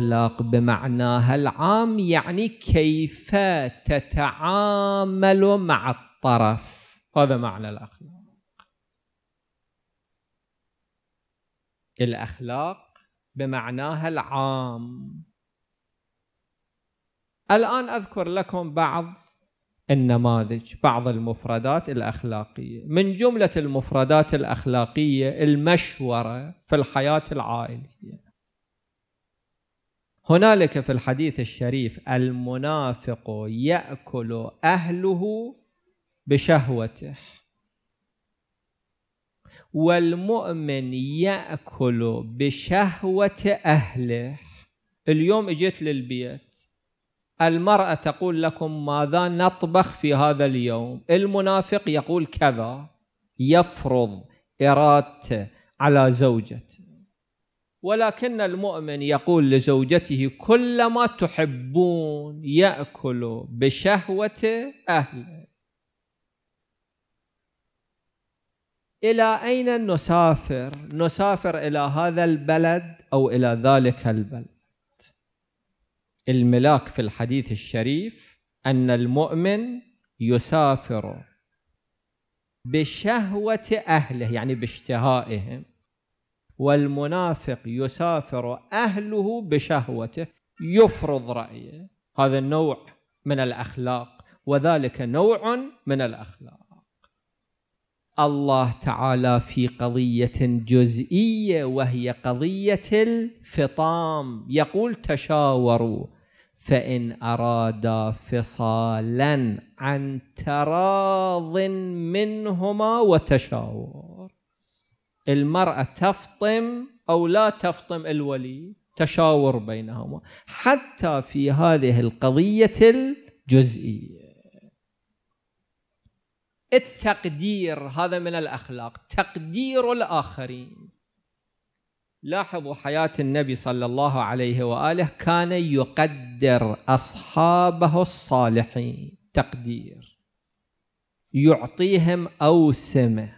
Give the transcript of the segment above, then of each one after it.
الاخلاق بمعناها العام يعني كيف تتعامل مع الطرف هذا معنى الاخلاق الاخلاق بمعناها العام الان اذكر لكم بعض النماذج بعض المفردات الاخلاقيه من جمله المفردات الاخلاقيه المشوره في الحياه العائليه هنالك في الحديث الشريف المنافق ياكل اهله بشهوته والمؤمن ياكل بشهوه اهله اليوم اجيت للبيت المرأة تقول لكم ماذا نطبخ في هذا اليوم المنافق يقول كذا يفرض إرادته على زوجته ولكن المؤمن يقول لزوجته كلما تحبون يأكل بشهوة أهله إلى أين نسافر؟ نسافر إلى هذا البلد أو إلى ذلك البلد الملاك في الحديث الشريف أن المؤمن يسافر بشهوة أهله يعني باشتهائهم والمنافق يسافر أهله بشهوته يفرض رأيه هذا النوع من الأخلاق وذلك نوع من الأخلاق الله تعالى في قضية جزئية وهي قضية الفطام يقول تشاوروا فإن أرادا فصالا عن تراض منهما وتشاور المرأة تفطم أو لا تفطم الولي تشاور بينهما حتى في هذه القضية الجزئية التقدير هذا من الأخلاق تقدير الآخرين لاحظوا حياة النبي صلى الله عليه وآله كان يقدر أصحابه الصالحين تقدير يعطيهم أوسمة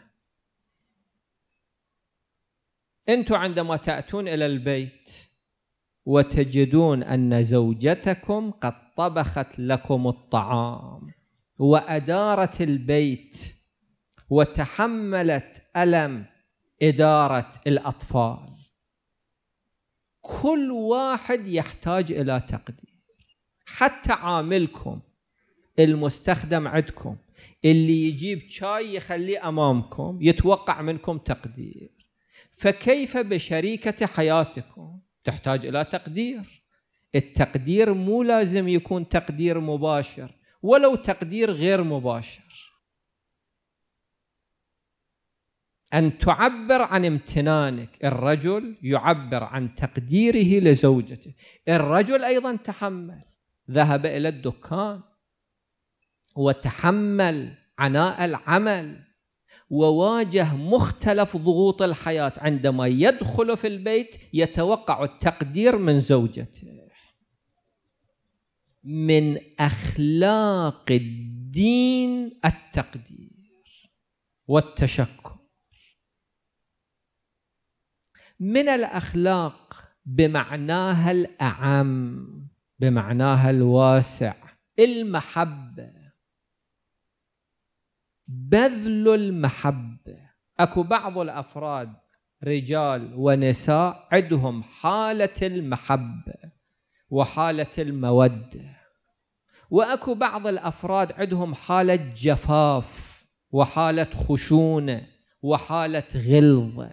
انتم عندما تاتون الى البيت وتجدون ان زوجتكم قد طبخت لكم الطعام وادارت البيت وتحملت الم اداره الاطفال كل واحد يحتاج الى تقدير حتى عاملكم المستخدم عندكم اللي يجيب شاي يخليه امامكم يتوقع منكم تقدير فكيف بشريكة حياتكم تحتاج إلى تقدير التقدير مو لازم يكون تقدير مباشر ولو تقدير غير مباشر أن تعبر عن امتنانك الرجل يعبر عن تقديره لزوجته الرجل أيضا تحمل ذهب إلى الدكان وتحمل عناء العمل وواجه مختلف ضغوط الحياة عندما يدخل في البيت يتوقع التقدير من زوجته من أخلاق الدين التقدير والتشكر من الأخلاق بمعناها الأعم بمعناها الواسع المحبة بذل المحبة أكو بعض الأفراد رجال ونساء عندهم حالة المحبة وحالة المودة وأكو بعض الأفراد عندهم حالة جفاف وحالة خشونة وحالة غلظة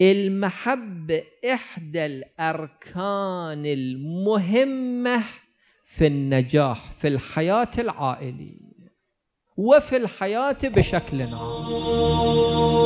المحبة إحدى الأركان المهمة في النجاح في الحياة العائلية وفي الحياة بشكل عام